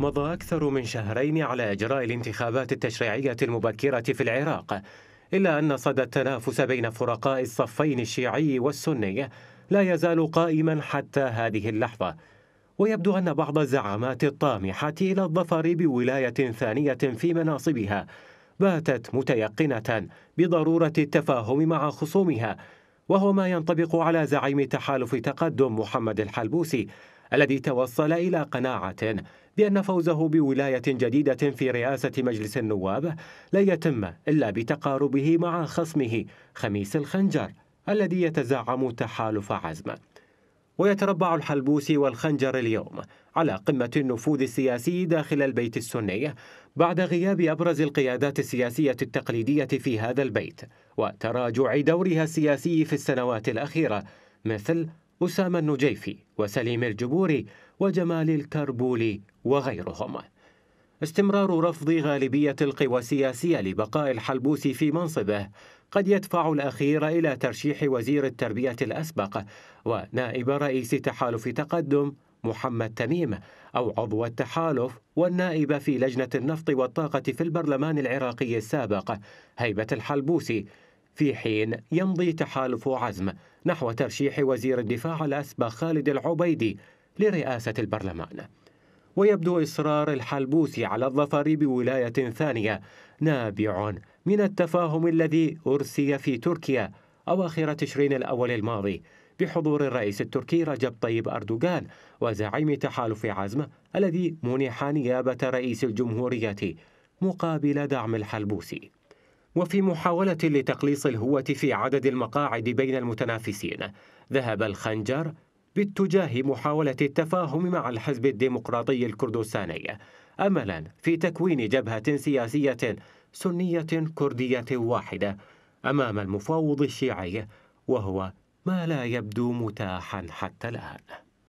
مضى أكثر من شهرين على إجراء الانتخابات التشريعية المبكرة في العراق إلا أن صدى التنافس بين فرقاء الصفين الشيعي والسني لا يزال قائما حتى هذه اللحظة ويبدو أن بعض الزعامات الطامحة إلى الظفر بولاية ثانية في مناصبها باتت متيقنة بضرورة التفاهم مع خصومها وهو ما ينطبق على زعيم تحالف تقدم محمد الحلبوسي الذي توصل إلى قناعة بأن فوزه بولاية جديدة في رئاسة مجلس النواب لا يتم إلا بتقاربه مع خصمه خميس الخنجر الذي يتزعم تحالف عزمه ويتربع الحلبوسي والخنجر اليوم على قمة النفوذ السياسي داخل البيت السني بعد غياب أبرز القيادات السياسية التقليدية في هذا البيت وتراجع دورها السياسي في السنوات الأخيرة مثل أسامة النجيفي وسليم الجبوري وجمال الكربولي وغيرهم استمرار رفض غالبية القوى السياسية لبقاء الحلبوسي في منصبه قد يدفع الأخير إلى ترشيح وزير التربية الأسبق ونائب رئيس تحالف تقدم محمد تميم أو عضو التحالف والنائب في لجنة النفط والطاقة في البرلمان العراقي السابق هيبة الحلبوسي في حين يمضي تحالف عزم نحو ترشيح وزير الدفاع الأسبق خالد العبيدي لرئاسة البرلمان ويبدو إصرار الحلبوسي على الظفر بولاية ثانية نابع من التفاهم الذي أرسي في تركيا أواخر تشرين الأول الماضي بحضور الرئيس التركي رجب طيب أردوغان وزعيم تحالف عزم الذي منح نيابة رئيس الجمهورية مقابل دعم الحلبوسي وفي محاولة لتقليص الهوة في عدد المقاعد بين المتنافسين ذهب الخنجر باتجاه محاولة التفاهم مع الحزب الديمقراطي الكردستاني أملا في تكوين جبهة سياسية سنية كردية واحدة أمام المفاوض الشيعي وهو ما لا يبدو متاحا حتى الآن